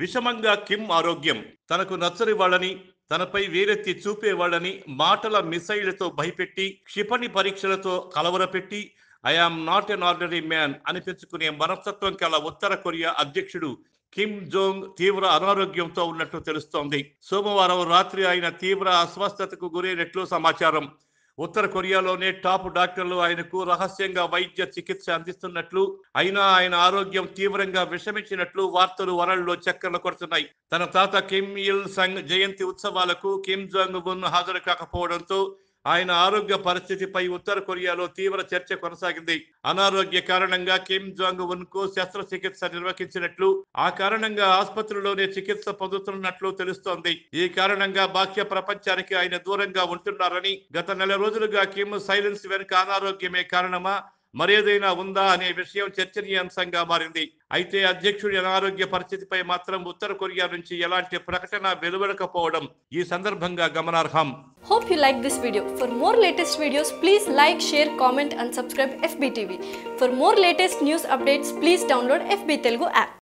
విషమంగా కిమ్ ఆరోగ్యం తనకు నచ్చని వాళ్ళని తనపై వేరెత్తి చూపేవాళ్ళని మాటల మిసైళ్లతో భయపెట్టి క్షిపణి పరీక్షలతో కలవరపెట్టి I am not an ordinary man అనిపించుకునే మనస్తత్వం కల ఉత్తర కొరియా అధ్యక్షుడు కిమ్ జోంగ్ తీవ్ర అనారోగ్యంతో ఉన్నట్లు తెలుస్తోంది సోమవారం రాత్రి ఆయన తీవ్ర అస్వస్థతకు గురైనట్లు సమాచారం ఉత్తర కొరియాలోనే టాప్ డాక్టర్లు ఆయనకు రహస్యంగా వైద్య చికిత్స అందిస్తున్నట్లు అయినా ఆయన ఆరోగ్యం తీవ్రంగా విషమించినట్లు వార్తలు వరల్డ్లో చక్కర్లు కొడుతున్నాయి తన తాత కిమ్ ఇల్ సంగ్ జయంతి ఉత్సవాలకు కిమ్ జాంగ్ బున్ హాజరు కాకపోవడంతో ఆయన ఆరోగ్య పరిస్థితిపై ఉత్తర కొరియాలో తీవ్ర చర్చ కొనసాగింది అనారోగ్య కారణంగా కిమ్ జాంగ్ ఉన్ కు శస్త్రచికిత్స నిర్వహించినట్లు ఆ కారణంగా ఆసుపత్రిలోనే చికిత్స పొందుతున్నట్లు తెలుస్తోంది ఈ కారణంగా బాహ్య ప్రపంచానికి ఆయన దూరంగా ఉంటున్నారని గత నెల రోజులుగా కిమ్ సైలెన్స్ వెనుక అనారోగ్యమే కారణమా మరేదైనా ఉందా అనే విషయం చర్చనీయాంశంగా మారింది అయితే అధ్యక్షుడి అనారోగ్య పరిస్థితిపై మాత్రం ఉత్తర కొరియా నుంచి ఎలాంటి ప్రకటన వెలువడకపోవడం ఈ సందర్భంగా గమనార్హం hope you like this video for more latest videos please like share comment and subscribe FB TV for more latest news updates please download FB Telugu app